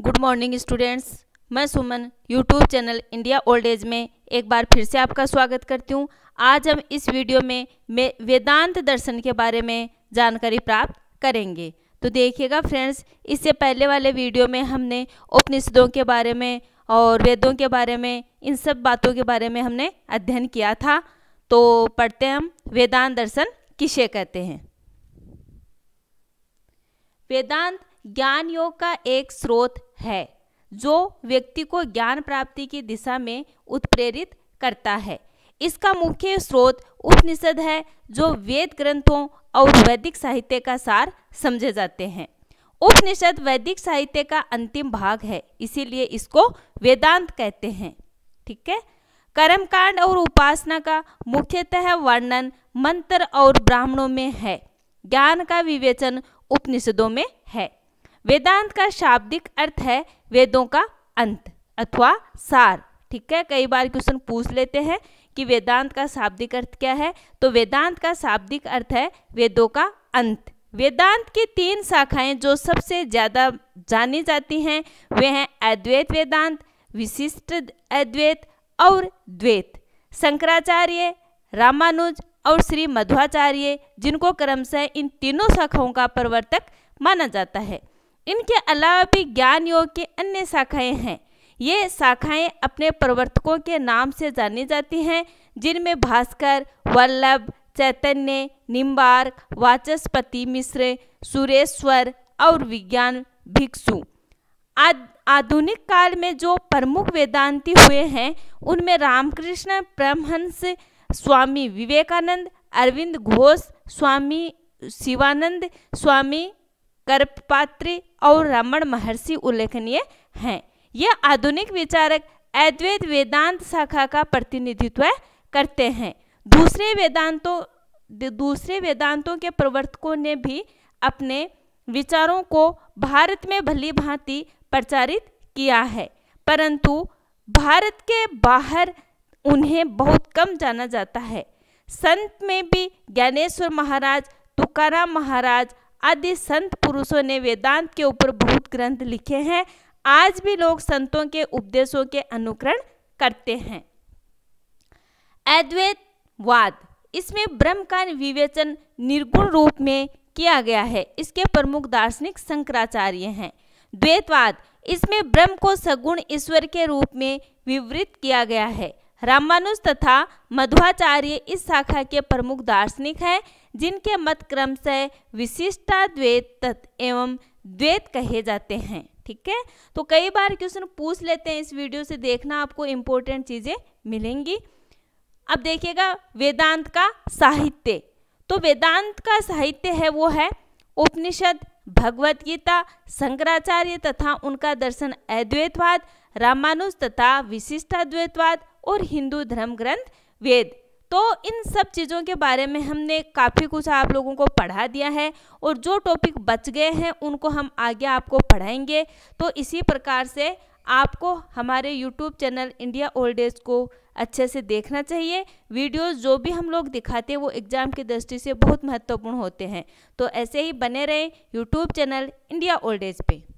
good morning students मैं Suman YouTube channel India old age में एक बार फिर से आपका स्वागत करती हूँ आज हम इस वीडियो में वेदांत दर्शन के बारे में जानकारी प्राप्त करेंगे तो देखिएगा फ्रेंड्स इससे पहले वाले वीडियो में हमने उपनिषदों के बारे में और वेदों के बारे में इन सब बातों के बारे में हमने अध्ययन किया था तो पढ़ते हैं हम वेदांत दर्शन किसे कहते हैं वेदांत ज्ञान योग का एक स्रोत है जो व्यक्ति को ज्ञान प्राप्ति की दिशा में उत्प्रेरित करता है इसका मुख्य स्रोत उपनिषद है जो वेद ग्रंथों और वैदिक साहित्य का सार समझे जाते हैं उपनिषद वैदिक साहित्य का अंतिम भाग है इसीलिए इसको वेदांत कहते हैं ठीक है कर्मकांड और उपासना का मुख्यतः वर्णन मंत्र और ब्राह्मणों में है ज्ञान का विवेचन उपनिषदों में है वेदांत का शाब्दिक अर्थ है वेदों का अंत अथवा सार ठीक है कई बार क्वेश्चन पूछ लेते हैं कि वेदांत का शाब्दिक अर्थ क्या है तो वेदांत का शाब्दिक अर्थ है वेदों का अंत वेदांत की तीन शाखाएं जो सबसे ज़्यादा जानी जाती हैं वे हैं अद्वैत वेदांत विशिष्ट अद्वैत और द्वैत शंकराचार्य रामानुज और श्री मध्वाचार्य जिनको क्रमशः इन तीनों शाखाओं का प्रवर्तक माना जाता है इनके अलावा भी ज्ञान योग की अन्य शाखाएं हैं ये शाखाएं अपने प्रवर्तकों के नाम से जानी जाती हैं जिनमें भास्कर वल्लभ चैतन्य निम्बार्क वाचस्पति मिश्र सुरेश्वर और विज्ञान भिक्षु आद आधुनिक काल में जो प्रमुख वेदांती हुए हैं उनमें रामकृष्ण परमहंस स्वामी विवेकानंद अरविंद घोष स्वामी शिवानंद स्वामी कर्पात्री और रमण महर्षि उल्लेखनीय हैं यह आधुनिक विचारक अद्वैत वेदांत शाखा का प्रतिनिधित्व करते हैं दूसरे वेदांतों दूसरे वेदांतों के प्रवर्तकों ने भी अपने विचारों को भारत में भली भांति प्रचारित किया है परंतु भारत के बाहर उन्हें बहुत कम जाना जाता है संत में भी ज्ञानेश्वर महाराज तुकाराम महाराज आदि संत पुरुषों ने वेदांत के ऊपर बहुत ग्रंथ लिखे हैं आज भी लोग संतों के उपदेशों के अनुकरण करते हैं अद्वैत वाद इसमें ब्रह्म का विवेचन निर्गुण रूप में किया गया है इसके प्रमुख दार्शनिक शंकराचार्य हैं द्वैतवाद इसमें ब्रह्म को सगुण ईश्वर के रूप में विवृत किया गया है रामानुज तथा मध्वाचार्य इस शाखा के प्रमुख दार्शनिक हैं जिनके मत क्रम से विशिष्टाद्वैत तत्व एवं द्वैत कहे जाते हैं ठीक है तो कई बार क्वेश्चन पूछ लेते हैं इस वीडियो से देखना आपको इम्पोर्टेंट चीज़ें मिलेंगी अब देखिएगा वेदांत का साहित्य तो वेदांत का साहित्य है वो है उपनिषद भगवत गीता शंकराचार्य तथा उनका दर्शन अद्वैतवाद रामानुज तथा विशिष्टाद्वैतवाद और हिंदू धर्म ग्रंथ वेद तो इन सब चीज़ों के बारे में हमने काफ़ी कुछ आप लोगों को पढ़ा दिया है और जो टॉपिक बच गए हैं उनको हम आगे आपको पढ़ाएंगे तो इसी प्रकार से आपको हमारे YouTube channel India old age को अच्छे से देखना चाहिए वीडियोस जो भी हम लोग दिखाते हैं वो एग्ज़ाम की दृष्टि से बहुत महत्वपूर्ण होते हैं तो ऐसे ही बने रहें YouTube channel India old age पर